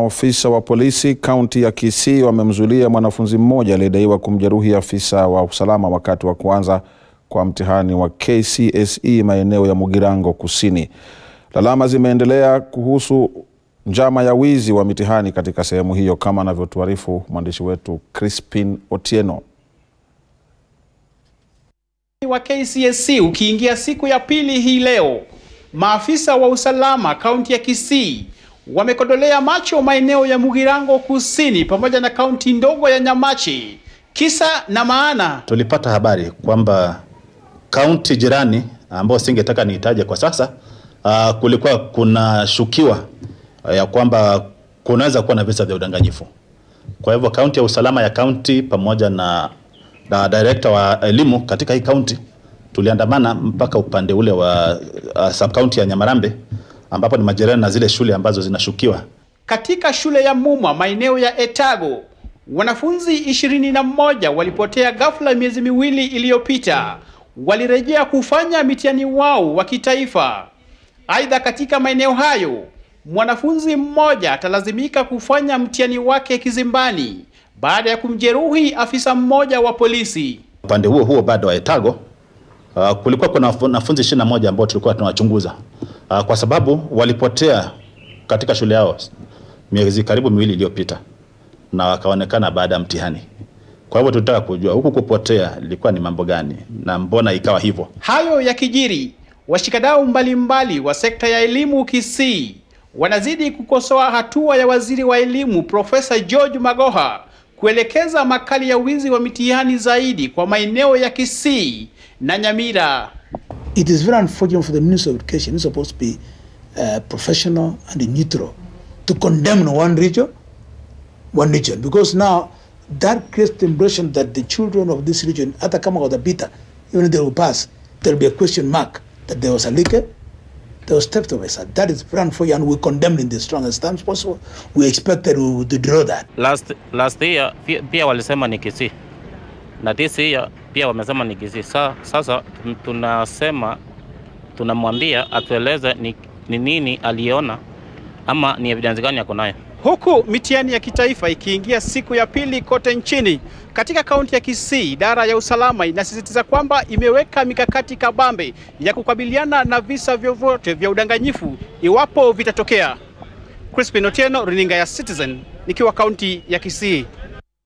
Maofisa wa polisi kaunti ya Kisii wamemzulia mwanafunzi mmoja aliyedaiwa kumjeruhi afisa wa usalama wakati wa kuanza kwa mtihani wa KCSE maeneo ya Mugirango Kusini. Lalama zimeendelea kuhusu njama ya wizi wa mitihani katika sehemu hiyo, kama anavyotuarifu mwandishi wetu Crispin Otieno wa KCSE ukiingia siku ya pili hii leo, maafisa wa usalama kaunti ya Kisii wamekodolea macho maeneo ya Mugirango Kusini pamoja na kaunti ndogo ya Nyamachi. Kisa na maana, tulipata habari kwamba kaunti jirani ambayo singetaka niitaje kwa sasa, uh, kulikuwa kuna shukiwa uh, ya kwamba kunaweza kuwa na visa vya udanganyifu. Kwa hivyo kaunti ya usalama ya kaunti pamoja na, na direkta wa elimu katika hii kaunti tuliandamana mpaka upande ule wa uh, ah, sub kaunti ya Nyamarambe ambapo ni majirani na zile shule ambazo zinashukiwa. Katika shule ya Mumwa maeneo ya Etago, wanafunzi ishirini na mmoja walipotea ghafla miezi miwili iliyopita, walirejea kufanya mitihani wao wa kitaifa. Aidha, katika maeneo hayo mwanafunzi mmoja atalazimika kufanya mtihani wake kizimbani baada ya kumjeruhi afisa mmoja wa polisi. Upande huo huo bado wa Etago, uh, kulikuwa kuna wanafunzi ishirini na moja ambao tulikuwa tunawachunguza uh, kwa sababu walipotea katika shule yao miezi karibu miwili iliyopita na wakaonekana baada ya mtihani. Kwa hivyo tunataka kujua huku kupotea ilikuwa ni mambo gani na mbona ikawa hivyo. Hayo ya kijiri washikadau mbalimbali wa sekta ya elimu Kisii wanazidi kukosoa hatua ya waziri wa elimu Profesa George Magoha kuelekeza makali ya wizi wa mitihani zaidi kwa maeneo ya Kisii na Nyamira. It is very unfortunate for the Minister of Education, who's supposed to be uh, professional and neutral, to condemn one region, one region, because now that creates the impression that the children of this region, at the of the watapita, even if they will pass, there will be a question mark that there was a leak. there was theft of a That is planned for you, and we condemn in the strongest terms possible. We expected we would withdraw that. Last, last year pia walisema ni Kisii na disi pia wamesema ni gizi. Sa, sasa tunasema tunamwambia atueleze ni, ni nini aliona ama ni evidence gani yako nayo. Huku mitihani ya kitaifa ikiingia siku ya pili kote nchini, katika kaunti ya Kisii, idara ya usalama inasisitiza kwamba imeweka mikakati kabambe ya kukabiliana na visa vyovyote vya udanganyifu iwapo vitatokea. Crispin Otieno, runinga ya Citizen, nikiwa kaunti ya Kisii.